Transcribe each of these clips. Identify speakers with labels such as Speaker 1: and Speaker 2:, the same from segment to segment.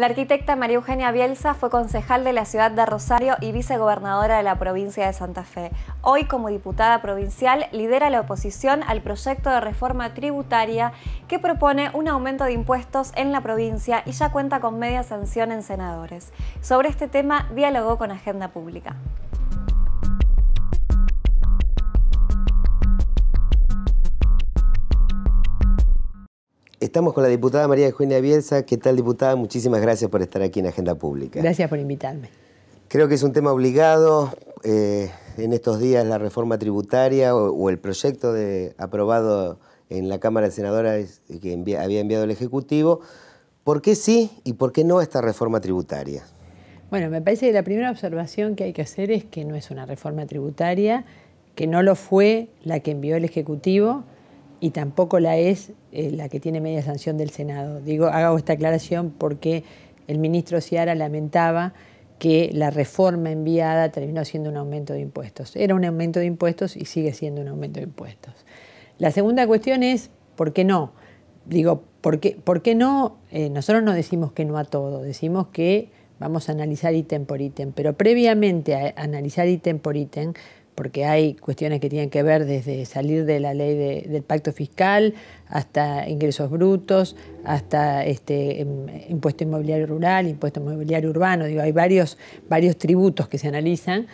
Speaker 1: La arquitecta María Eugenia Bielsa fue concejal de la ciudad de Rosario y vicegobernadora de la provincia de Santa Fe. Hoy, como diputada provincial, lidera la oposición al proyecto de reforma tributaria que propone un aumento de impuestos en la provincia y ya cuenta con media sanción en senadores. Sobre este tema dialogó con Agenda Pública. Estamos con la diputada María Eugenia Bielsa. ¿Qué tal, diputada? Muchísimas gracias por estar aquí en Agenda Pública. Gracias
Speaker 2: por invitarme.
Speaker 1: Creo que es un tema obligado. Eh, en estos días la reforma tributaria o, el proyecto de, aprobado en la Cámara de Senadores que había enviado el Ejecutivo. ¿Por qué sí y por qué no esta reforma tributaria?
Speaker 2: Bueno, me parece que la primera observación que hay que hacer es que no es una reforma tributaria, que no lo fue la que envió el Ejecutivo, y tampoco la es eh, la que tiene media sanción del Senado. Digo, hago esta aclaración porque el ministro Ciara lamentaba que la reforma enviada terminó siendo un aumento de impuestos. Era un aumento de impuestos y sigue siendo un aumento de impuestos. La segunda cuestión es, ¿por qué no? Digo, ¿por qué, por qué no? Eh, nosotros no decimos que no a todo, decimos que vamos a analizar ítem por ítem, pero previamente a analizar ítem por ítem, porque hay cuestiones que tienen que ver desde salir de la ley del pacto fiscal hasta ingresos brutos, hasta este, em, impuesto inmobiliario rural, impuesto inmobiliario urbano, hay varios, tributos que se analizan.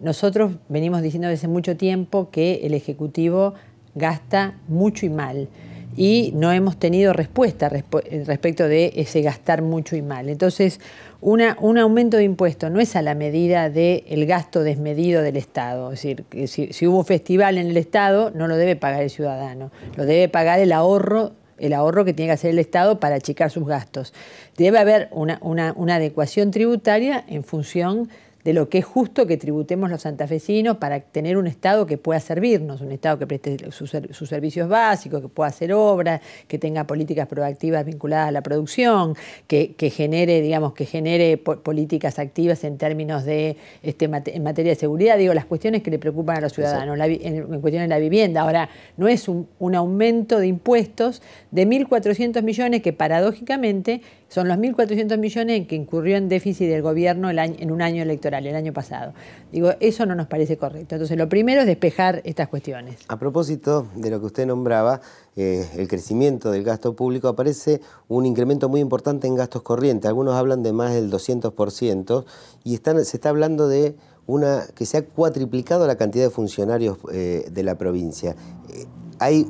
Speaker 2: Nosotros venimos diciendo desde mucho tiempo que el Ejecutivo gasta mucho y mal y no hemos tenido respuesta eh, respecto de ese gastar mucho y mal. Entonces, un aumento de impuestos no es a la medida del gasto desmedido del Estado. Es decir, si, si hubo un festival en el Estado, no lo debe pagar el ciudadano, lo debe pagar el ahorro el ahorro que tiene que hacer el Estado para achicar sus gastos. Debe haber una adecuación tributaria en función de lo que es justo que tributemos los santafesinos para tener un Estado que pueda servirnos, un Estado que preste sus, servicios básicos, que pueda hacer obras, que tenga políticas proactivas vinculadas a la producción, que, genere, digamos, que genere políticas activas en términos de este, en materia de seguridad, digo, las cuestiones que le preocupan a los ciudadanos, en, cuestión de la vivienda. Ahora, no es un, aumento de impuestos de 1.400 millones que paradójicamente son los 1.400 millones que incurrió en déficit del gobierno en un año electoral el año pasado. Digo, eso no nos parece correcto. Entonces, lo primero es despejar estas cuestiones.
Speaker 1: A propósito de lo que usted nombraba, eh, el crecimiento del gasto público, aparece un incremento muy importante en gastos corrientes. Algunos hablan de más del 200% y se está hablando de una que se ha cuatriplicado la cantidad de funcionarios eh, de la provincia. Eh, hay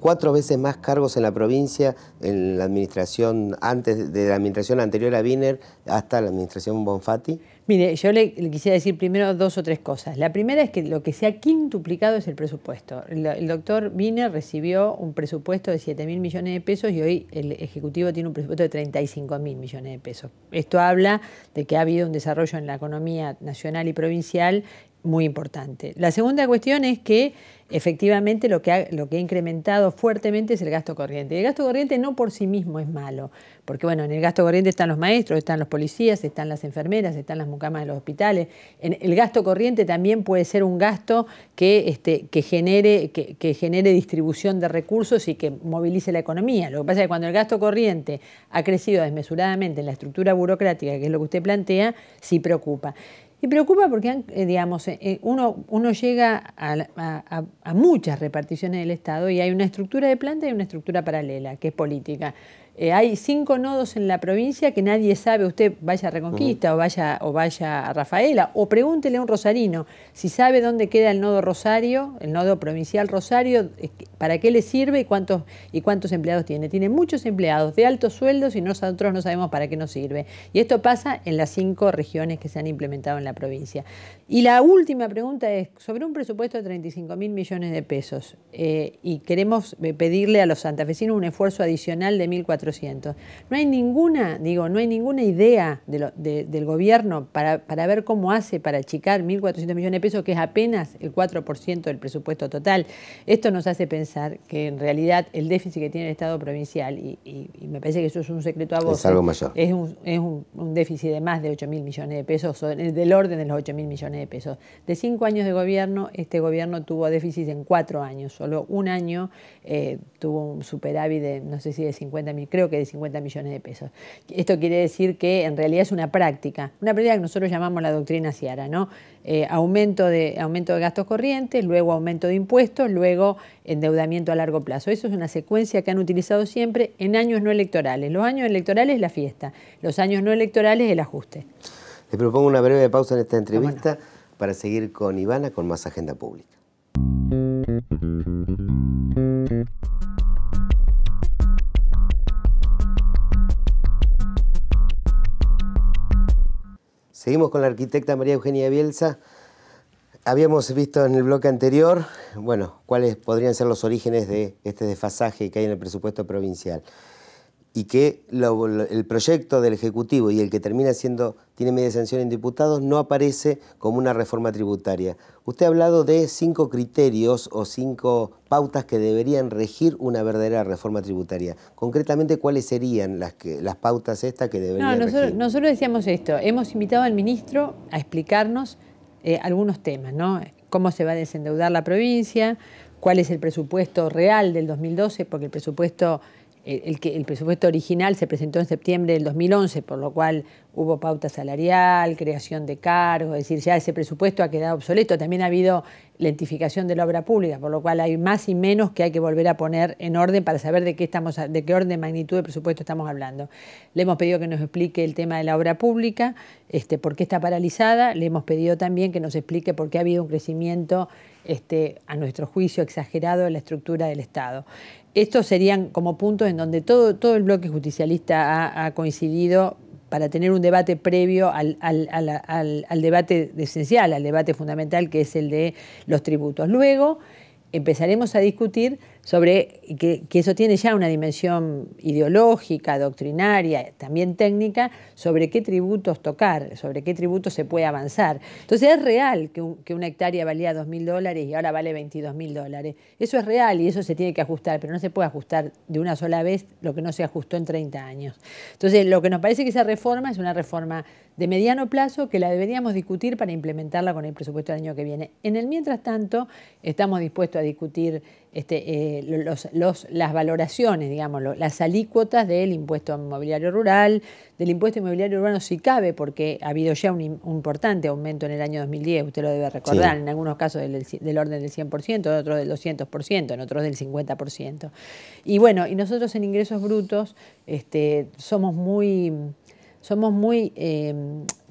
Speaker 1: cuatro veces más cargos en la provincia, en la administración antes, de la administración anterior a Biner hasta la administración Bonfatti.
Speaker 2: Mire, yo le, quisiera decir primero dos o tres cosas. La primera es que lo que se ha quintuplicado es el presupuesto. El, doctor Biner recibió un presupuesto de 7 mil millones de pesos y hoy el Ejecutivo tiene un presupuesto de 35 mil millones de pesos. Esto habla de que ha habido un desarrollo en la economía nacional y provincial muy importante. La segunda cuestión es que efectivamente lo que, ha, lo que ha incrementado fuertemente es el gasto corriente. Y el gasto corriente no por sí mismo es malo, porque bueno, en el gasto corriente están los maestros, están los policías, están las enfermeras, están las mucamas de los hospitales. el gasto corriente también puede ser un gasto que, este, que, genere, que, que genere distribución de recursos y que movilice la economía. Lo que pasa es que cuando el gasto corriente ha crecido desmesuradamente en la estructura burocrática, que es lo que usted plantea, sí preocupa. Y preocupa porque, eh, digamos, eh, eh, uno, llega a, a muchas reparticiones del Estado y hay una estructura de planta y una estructura paralela, que es política. Eh, hay cinco nodos en la provincia que nadie sabe, usted vaya a Reconquista o, vaya, o vaya a Rafaela, o pregúntele a un rosarino si sabe dónde queda el nodo Rosario, el nodo provincial Rosario, para qué le sirve y cuántos, y cuántos empleados tiene. Tiene muchos empleados de altos sueldos y nosotros no sabemos para qué nos sirve. Y esto pasa en las cinco regiones que se han implementado en la provincia. Y la última pregunta es, sobre un presupuesto de 35 mil millones de pesos, eh, y queremos eh, pedirle a los santafesinos un esfuerzo adicional de 1.400 no hay ninguna, digo, no hay ninguna idea del gobierno para, para, ver cómo hace para achicar 1.400 millones de pesos, que es apenas el 4% del presupuesto total. Esto nos hace pensar que en realidad el déficit que tiene el Estado provincial, y, me parece que eso es un secreto a vos, es algo mayor. Es un, es un, déficit de más de 8.000 millones de pesos, del orden de los 8.000 millones de pesos. De cinco años de gobierno, este gobierno tuvo déficit en cuatro años, solo un año eh, tuvo un superávit de, no sé si de 50 creo que de 50 millones de pesos. Esto quiere decir que en realidad es una práctica, una práctica que nosotros llamamos la doctrina Ciara, ¿no? Eh, aumento, de, aumento de gastos corrientes, luego aumento de impuestos, luego endeudamiento a largo plazo. Eso es una secuencia que han utilizado siempre en años no electorales. Los años electorales es la fiesta, los años no electorales el ajuste.
Speaker 1: Le propongo una breve pausa en esta entrevista para seguir con Ivana con más agenda pública. Seguimos con la arquitecta María Eugenia Bielsa. Habíamos visto en el bloque anterior, bueno, cuáles podrían ser los orígenes de este desfasaje que hay en el presupuesto provincial y que el proyecto del Ejecutivo y el que termina siendo, tiene media sanción en diputados, no aparece como una reforma tributaria. Usted ha hablado de cinco criterios o cinco pautas que deberían regir una verdadera reforma tributaria. Concretamente, ¿cuáles serían las, las pautas estas que deberían no,
Speaker 2: nosotros, decíamos esto, hemos invitado al ministro a explicarnos eh, algunos temas, ¿no? Cómo se va a desendeudar la provincia, cuál es el presupuesto real del 2012, porque el presupuesto eh, el, presupuesto original se presentó en septiembre del 2011, por lo cual hubo pauta salarial, creación de cargos, es decir, ya ese presupuesto ha quedado obsoleto. También ha habido lentificación de la obra pública, por lo cual hay más y menos que hay que volver a poner en orden para saber de qué, estamos, de qué orden de magnitud de presupuesto estamos hablando. Le hemos pedido que nos explique el tema de la obra pública, este, por qué está paralizada, le hemos pedido también que nos explique por qué ha habido un crecimiento este, a nuestro juicio exagerado en la estructura del Estado estos serían como puntos en donde todo, todo el bloque justicialista ha, coincidido para tener un debate previo al, debate esencial, al debate fundamental, que es el de los tributos. Luego empezaremos a discutir sobre que, eso tiene ya una dimensión ideológica, doctrinaria, también técnica, sobre qué tributos tocar, sobre qué tributos se puede avanzar. Entonces es real que, que una hectárea valía 2.000 dólares y ahora vale 22.000 dólares. Eso es real y eso se tiene que ajustar, pero no se puede ajustar de una sola vez lo que no se ajustó en 30 años. Entonces lo que nos parece que esa reforma es una reforma de mediano plazo que la deberíamos discutir para implementarla con el presupuesto del año que viene. En el mientras tanto, estamos dispuestos a discutir este, eh, las valoraciones, digamos, las alícuotas del impuesto inmobiliario rural, del impuesto inmobiliario urbano si cabe, porque ha habido ya un, importante aumento en el año 2010, usted lo debe recordar, en algunos casos del, orden del 100%, en otros del 200%, en otros del 50%. Y bueno, y nosotros en ingresos brutos este, somos muy somos muy eh,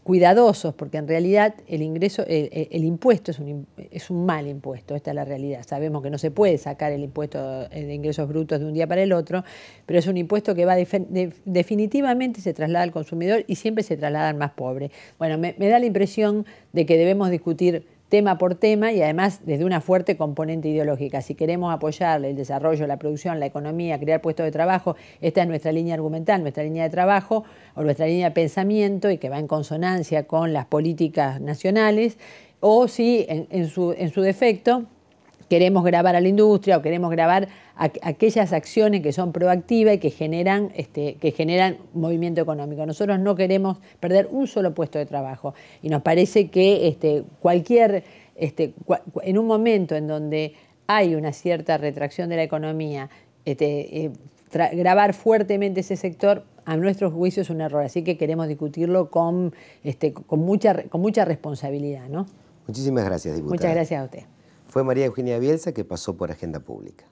Speaker 2: cuidadosos, porque en realidad el ingreso, el, impuesto es un, es un, mal impuesto, esta es la realidad. Sabemos que no se puede sacar el impuesto eh, de ingresos brutos de un día para el otro, pero es un impuesto que va definitivamente se traslada al consumidor y siempre se traslada al más pobre. Bueno, me da la impresión de que debemos discutir tema por tema y además desde una fuerte componente ideológica. Si queremos apoyar el desarrollo, la producción, la economía, crear puestos de trabajo, esta es nuestra línea argumental, nuestra línea de trabajo o nuestra línea de pensamiento y que va en consonancia con las políticas nacionales, o si en, en su defecto queremos grabar a la industria o queremos grabar aquellas acciones que son proactivas y que generan, este, que generan movimiento económico. Nosotros no queremos perder un solo puesto de trabajo y nos parece que este, cualquier, este, en un momento en donde hay una cierta retracción de la economía, este, eh, grabar fuertemente ese sector a nuestro juicio es un error, así que queremos discutirlo con, este, con, mucha, con mucha responsabilidad. ¿no?
Speaker 1: Muchísimas gracias, diputada. Muchas gracias a usted. Fue María Eugenia Bielsa que pasó por Agenda Pública.